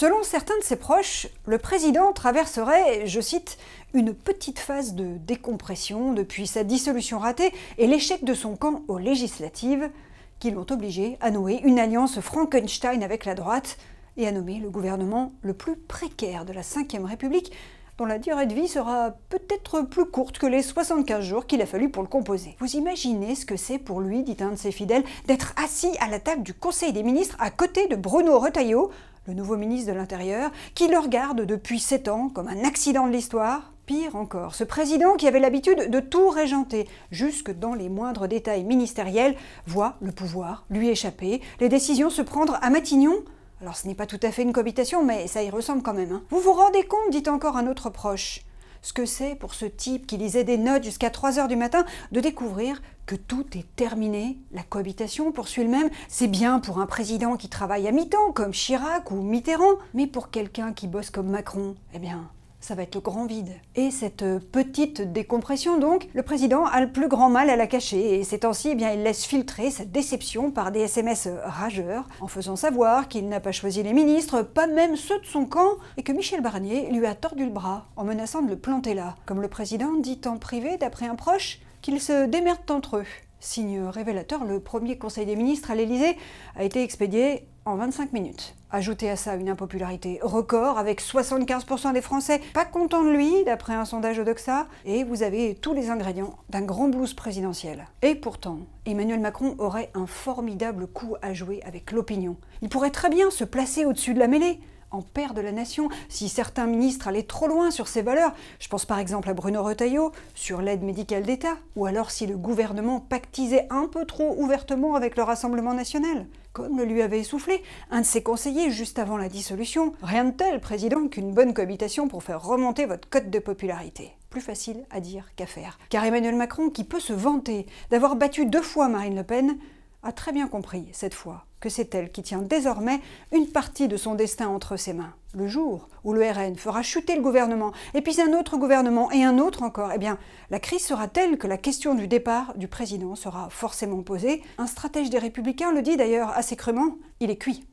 Selon certains de ses proches, le président traverserait, je cite, une petite phase de décompression depuis sa dissolution ratée et l'échec de son camp aux législatives, qui l'ont obligé à nouer une alliance Frankenstein avec la droite et à nommer le gouvernement le plus précaire de la Ve République, dont la durée de vie sera peut-être plus courte que les 75 jours qu'il a fallu pour le composer. Vous imaginez ce que c'est pour lui, dit un de ses fidèles, d'être assis à la table du Conseil des ministres à côté de Bruno Retailleau, le nouveau ministre de l'Intérieur, qui le regarde depuis sept ans comme un accident de l'histoire. Pire encore, ce président qui avait l'habitude de tout régenter, jusque dans les moindres détails ministériels, voit le pouvoir lui échapper, les décisions se prendre à Matignon. Alors ce n'est pas tout à fait une cohabitation, mais ça y ressemble quand même. Hein. Vous vous rendez compte, dit encore un autre proche ce que c'est pour ce type qui lisait des notes jusqu'à 3 h du matin de découvrir que tout est terminé. La cohabitation, poursuit le même, c'est bien pour un président qui travaille à mi-temps comme Chirac ou Mitterrand, mais pour quelqu'un qui bosse comme Macron, eh bien, ça va être le grand vide. Et cette euh, petite décompression, donc, le président a le plus grand mal à la cacher, et ces temps-ci, eh bien, il laisse filtrer sa déception par des SMS euh, rageurs, en faisant savoir qu'il n'a pas choisi les ministres, pas même ceux de son camp, et que Michel Barnier lui a tordu le bras, en menaçant de le planter là. Comme le président dit en privé, d'après un proche, qu'ils se démerdent entre eux. Signe révélateur, le premier conseil des ministres à l'Élysée a été expédié en 25 minutes. Ajoutez à ça une impopularité record avec 75% des Français pas contents de lui, d'après un sondage Doxa et vous avez tous les ingrédients d'un grand blues présidentiel. Et pourtant, Emmanuel Macron aurait un formidable coup à jouer avec l'opinion. Il pourrait très bien se placer au-dessus de la mêlée, en père de la nation, si certains ministres allaient trop loin sur ces valeurs, je pense par exemple à Bruno Retailleau, sur l'aide médicale d'État, ou alors si le gouvernement pactisait un peu trop ouvertement avec le Rassemblement national, comme le lui avait essoufflé un de ses conseillers juste avant la dissolution. Rien de tel, Président, qu'une bonne cohabitation pour faire remonter votre cote de popularité plus facile à dire qu'à faire. Car Emmanuel Macron, qui peut se vanter d'avoir battu deux fois Marine Le Pen, a très bien compris, cette fois, que c'est elle qui tient désormais une partie de son destin entre ses mains. Le jour où le RN fera chuter le gouvernement, et puis un autre gouvernement, et un autre encore, eh bien, la crise sera telle que la question du départ du président sera forcément posée. Un stratège des Républicains le dit d'ailleurs assez crûment, il est cuit.